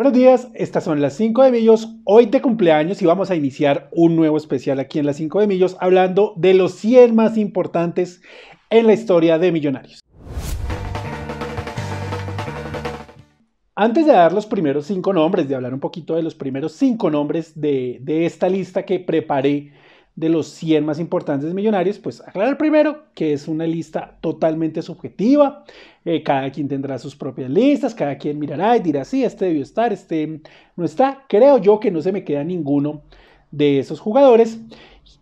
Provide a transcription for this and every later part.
Buenos días, estas son las 5 de Millos, hoy de cumpleaños y vamos a iniciar un nuevo especial aquí en las 5 de Millos hablando de los 100 más importantes en la historia de Millonarios. Antes de dar los primeros 5 nombres, de hablar un poquito de los primeros 5 nombres de, de esta lista que preparé de los 100 más importantes millonarios, pues aclarar primero que es una lista totalmente subjetiva, eh, cada quien tendrá sus propias listas, cada quien mirará y dirá, sí, este debió estar, este no está, creo yo que no se me queda ninguno de esos jugadores.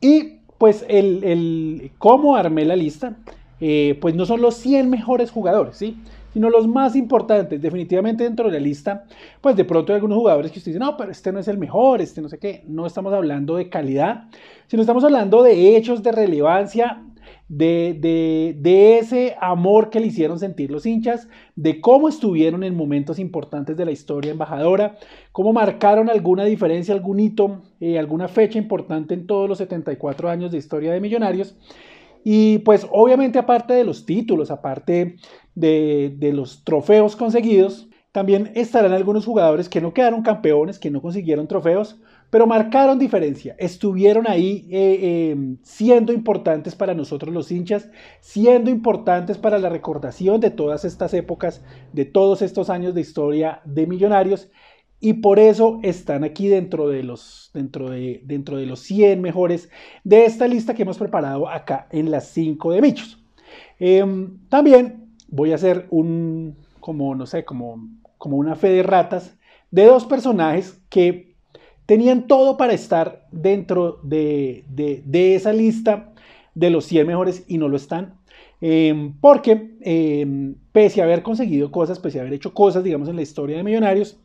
Y pues el, cómo armé la lista, eh, pues no son los 100 mejores jugadores, ¿sí? sino los más importantes, definitivamente dentro de la lista, pues de pronto hay algunos jugadores que usted dice, no, pero este no es el mejor, este no sé qué, no estamos hablando de calidad, sino estamos hablando de hechos de relevancia, de, de, de, ese amor que le hicieron sentir los hinchas, de cómo estuvieron en momentos importantes de la historia embajadora, cómo marcaron alguna diferencia, algún hito, eh, alguna fecha importante en todos los 74 años de historia de Millonarios. Y pues obviamente aparte de los títulos, aparte de, los trofeos conseguidos, también estarán algunos jugadores que no quedaron campeones, que no consiguieron trofeos, pero marcaron diferencia, estuvieron ahí eh, em, siendo importantes para nosotros los hinchas, siendo importantes para la recordación de todas estas épocas, de todos estos años de historia de Millonarios y por eso están aquí dentro de los, dentro de, dentro de los 100 mejores de esta lista que hemos preparado acá en las 5 de Michos. Em, también voy a hacer un, como no sé, como, como una fe de ratas de dos personajes que tenían todo para estar dentro de, esa lista de los 100 mejores y no lo están. Em, porque em, pese a haber conseguido cosas, pese a haber hecho cosas, digamos, en la historia de Millonarios,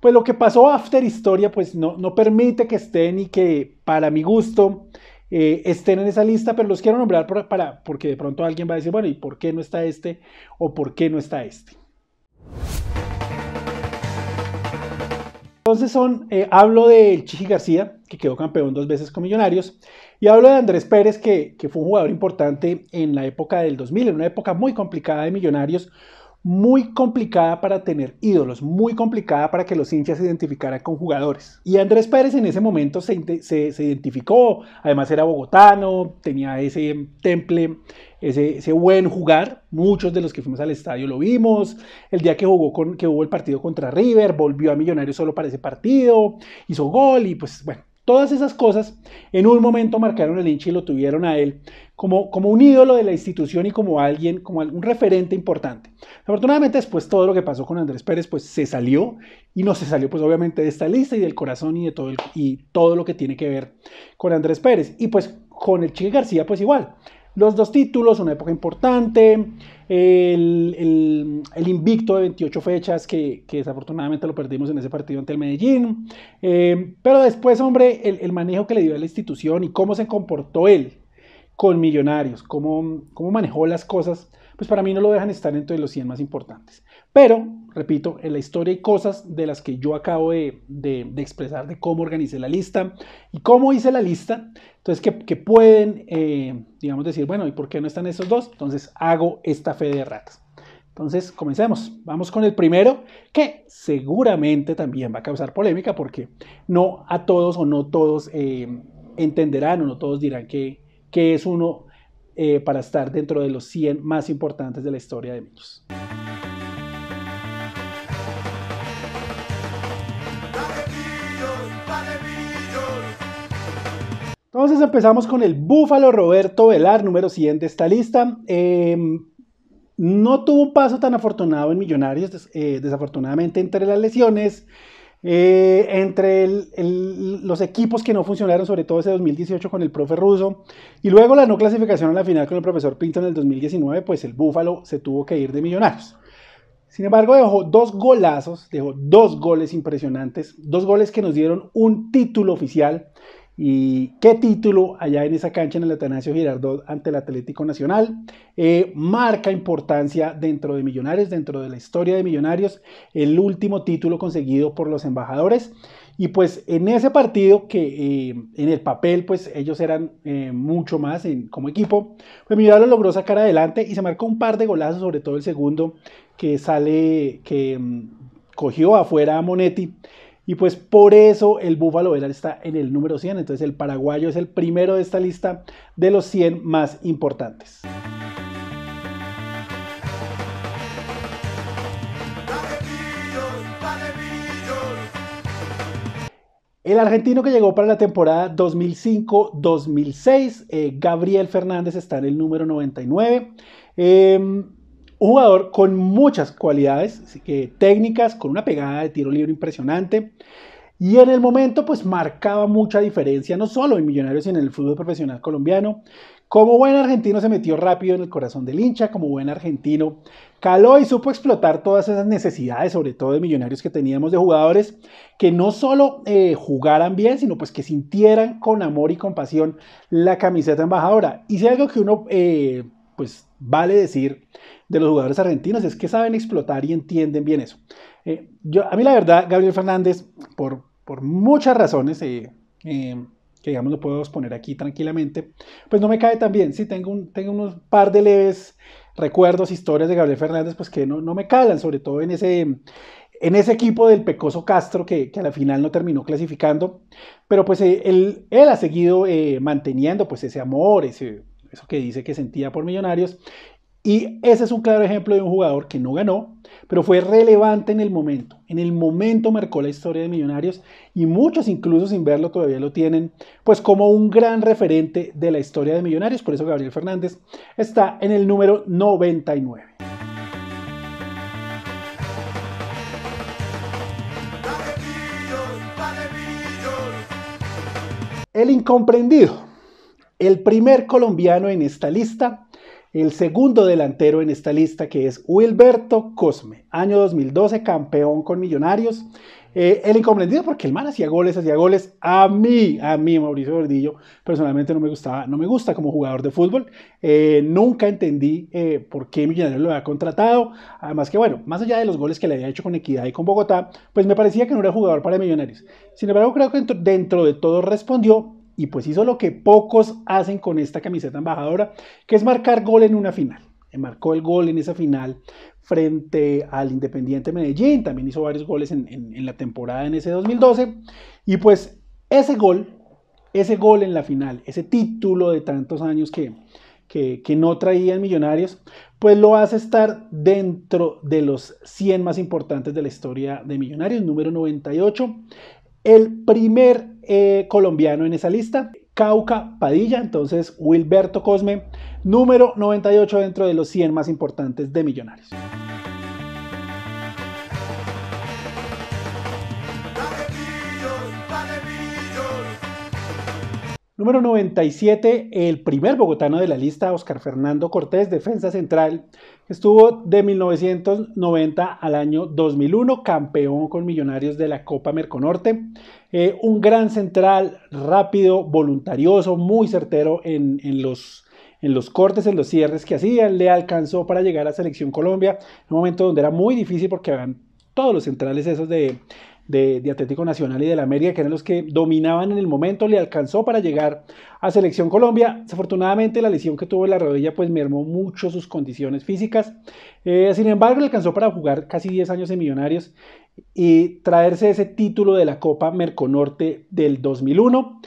pues lo que pasó after historia pues no, permite que estén y que para mi gusto eh, estén en esa lista, pero los quiero nombrar para, porque de pronto alguien va a decir, bueno, ¿y por qué no está este o por qué no está este? Entonces son, eh, hablo de Chichi García, que quedó campeón dos veces con Millonarios, y hablo de Andrés Pérez, que, que fue un jugador importante en la época del 2000, en una época muy complicada de Millonarios, muy complicada para tener ídolos, muy complicada para que los hinchas se identificaran con jugadores. Y Andrés Pérez en ese momento se, identificó, además era bogotano, tenía ese temple, ese, buen jugar, muchos de los que fuimos al estadio lo vimos, el día que jugó que hubo el partido contra River, volvió a Millonarios solo para ese partido, hizo gol y pues bueno, Todas esas cosas en un momento marcaron a Lynch y lo tuvieron a él como, como un ídolo de la institución y como alguien, como un referente importante. Afortunadamente después todo lo que pasó con Andrés Pérez pues se salió y no se salió pues obviamente de esta lista y del corazón y de todo, y todo lo que tiene que ver con Andrés Pérez. Y pues con el Chique García pues igual los dos títulos, una época importante, el, invicto de 28 fechas que, desafortunadamente lo perdimos en ese partido ante el Medellín. Eh, pero después, hombre, el, manejo que le dio a la institución y cómo se comportó él con Millonarios, cómo, cómo manejó las cosas, pues para mí no lo dejan estar entre los 100 más importantes. Pero, repito, en la historia hay cosas de las que yo acabo de, expresar, de cómo organicé la lista y cómo hice la lista. Entonces, que, pueden, eh, digamos, decir, bueno, ¿y por qué no están esos dos? Entonces, hago esta fe de ratas. Entonces, comencemos. Vamos con el primero, que seguramente también va a causar polémica porque no a todos o no todos eh, entenderán o no todos dirán que, que es uno eh, para estar dentro de los 100 más importantes de la historia de México. Entonces empezamos con el Búfalo Roberto Velar, número 100 de esta lista. Em, no tuvo un paso tan afortunado en Millonarios, eh, desafortunadamente entre las lesiones, eh, entre los equipos que no funcionaron, sobre todo ese 2018 con el profe Russo, y luego la no clasificación a la final con el profesor Pinto en el 2019, pues el Búfalo se tuvo que ir de Millonarios. Sin embargo, dejó dos golazos, dejó dos goles impresionantes, dos goles que nos dieron un título oficial ¿Y qué título allá en esa cancha en el Atanasio Girardot ante el Atlético Nacional? Eh, marca importancia dentro de Millonarios, dentro de la historia de Millonarios, el último título conseguido por los embajadores. Y pues en ese partido que eh, en el papel pues ellos eran eh, mucho más como equipo, pues Millonarios logró sacar adelante y se marcó un par de golazos, sobre todo el segundo que sale, que mm, cogió afuera a Monetti y pues por eso el Búfalo Velar está en el número 100. Entonces el paraguayo es el primero de esta lista de los 100 más importantes. El argentino que llegó para la temporada 2005-2006, eh, Gabriel Fernández, está en el número 99. Un jugador con muchas cualidades técnicas, con una pegada de tiro libre impresionante. Y en el momento, pues marcaba mucha diferencia, no solo en Millonarios, sino en el fútbol profesional colombiano. Como buen argentino, se metió rápido en el corazón del hincha, como buen argentino, caló y supo explotar todas esas necesidades, sobre todo de Millonarios que teníamos de jugadores, que no solo eh, jugaran bien, sino pues que sintieran con amor y compasión la camiseta embajadora. Y si algo que uno eh, pues vale decir de los jugadores argentinos es que saben explotar y entienden bien eso. Eh, yo, a mí la verdad, Gabriel Fernández, por, por muchas razones, eh, eh, que digamos lo podemos poner aquí tranquilamente, pues no me cae tan bien. Sí, tengo, un, tengo unos par de leves recuerdos, historias de Gabriel Fernández, pues que no, no me calan, sobre todo en ese, en ese equipo del Pecoso Castro que, que, a la final no terminó clasificando, pero pues él, él ha seguido manteniendo pues ese amor, ese, eso que dice que sentía por Millonarios. Y ese es un claro ejemplo de un jugador que no ganó, pero fue relevante en el momento. En el momento marcó la historia de Millonarios y muchos incluso sin verlo todavía lo tienen, pues como un gran referente de la historia de Millonarios. Por eso Gabriel Fernández está en el número 99. El incomprendido el primer colombiano en esta lista, el segundo delantero en esta lista que es Wilberto Cosme, año 2012, campeón con Millonarios. Eh, el incomprendido porque el man hacía goles, hacía goles. A mí, a mí, Mauricio Gordillo, personalmente no me gustaba, no me gusta como jugador de fútbol. Eh, nunca entendí eh, por qué Millonarios lo había contratado. Además que, bueno, más allá de los goles que le había hecho con Equidad y con Bogotá, pues me parecía que no era jugador para Millonarios. Sin embargo, creo que dentro de todo respondió y pues hizo lo que pocos hacen con esta camiseta embajadora, que es marcar gol en una final. Eh, marcó el gol en esa final frente al Independiente Medellín, también hizo varios goles en, la temporada en ese 2012, y pues ese gol, ese gol en la final, ese título de tantos años que, que, que, no traían Millonarios, pues lo hace estar dentro de los 100 más importantes de la historia de Millonarios, número 98. El primer eh, colombiano en esa lista. Cauca Padilla, entonces Wilberto Cosme, número 98 dentro de los 100 más importantes de Millonarios. Número 97, el primer bogotano de la lista, Oscar Fernando Cortés, defensa central, estuvo de 1990 al año 2001, campeón con Millonarios de la Copa Merconorte. Eh, un gran central, rápido, voluntarioso, muy certero en, los en los cortes, en los cierres que hacían, le alcanzó para llegar a la Selección Colombia, en un momento donde era muy difícil porque habían todos los centrales esos de, de, Atlético Nacional y de la América, que eran los que dominaban en el momento, le alcanzó para llegar a Selección Colombia. Desafortunadamente la lesión que tuvo en la rodilla pues mermó mucho sus condiciones físicas. Eh, sin embargo, le alcanzó para jugar casi 10 años en Millonarios y traerse ese título de la Copa Merconorte del 2001.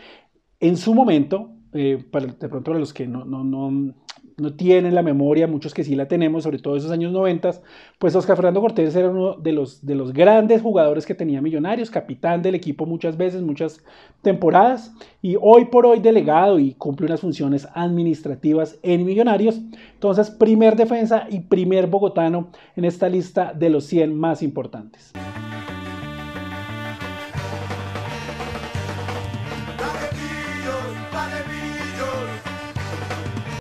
En su momento, eh, de pronto para los que no, no, no tienen la memoria, muchos que sí la tenemos, sobre todo esos años 90, pues Oscar Fernando Cortés era uno de los, de los grandes jugadores que tenía Millonarios, capitán del equipo muchas veces, muchas temporadas, y hoy por hoy delegado y cumple unas funciones administrativas en Millonarios. Entonces, primer defensa y primer bogotano en esta lista de los 100 más importantes.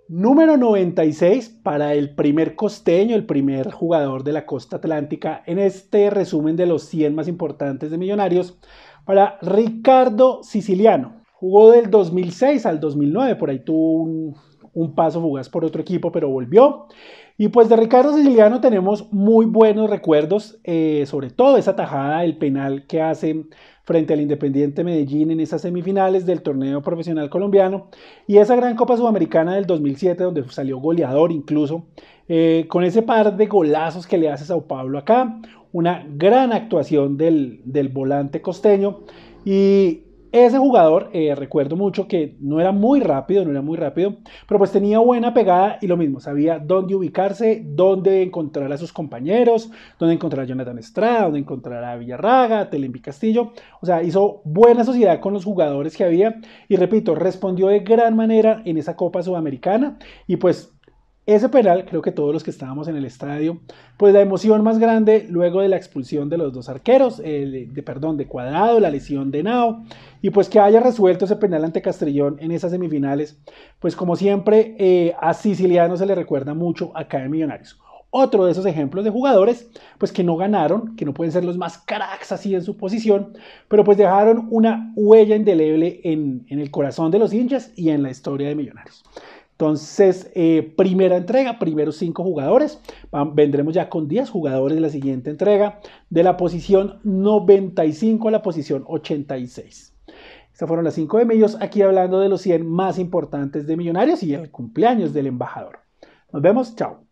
número 96 para el primer costeño, el primer jugador de la costa atlántica en este resumen de los 100 más importantes de Millonarios, para Ricardo Siciliano. Jugó del 2006 al 2009, por ahí tuvo un, paso fugaz por otro equipo, pero volvió. Y pues de Ricardo Siciliano tenemos muy buenos recuerdos, eh, sobre todo esa tajada, del penal que hace frente al Independiente Medellín en esas semifinales del torneo profesional colombiano y esa gran Copa Sudamericana del 2007 donde salió goleador incluso, eh, con ese par de golazos que le hace Sao Pablo acá, una gran actuación del, del volante costeño y, ese jugador, eh, recuerdo mucho que no era muy rápido, no era muy rápido, pero pues tenía buena pegada y lo mismo, sabía dónde ubicarse, dónde encontrar a sus compañeros, dónde encontrar a Jonathan Estrada, dónde encontrar a Villarraga, Telembi Castillo, o sea, hizo buena sociedad con los jugadores que había y repito, respondió de gran manera en esa Copa Sudamericana y pues ese penal, creo que todos los que estábamos en el estadio, pues la emoción más grande luego de la expulsión de los dos arqueros, de, perdón, de Cuadrado, la lesión de Nao, y pues que haya resuelto ese penal ante Castrillón en esas semifinales, pues como siempre eh, a Siciliano se le recuerda mucho acá en Millonarios. Otro de esos ejemplos de jugadores, pues que no ganaron, que no pueden ser los más cracks así en su posición, pero pues dejaron una huella indeleble en, en el corazón de los hinchas y en la historia de Millonarios. Entonces, eh, primera entrega, primeros cinco jugadores. Vendremos ya con 10 jugadores en la siguiente entrega, de la posición 95 a la posición 86. Estas fueron las cinco de medios, aquí hablando de los 100 más importantes de Millonarios y el cumpleaños del embajador. Nos vemos, chao.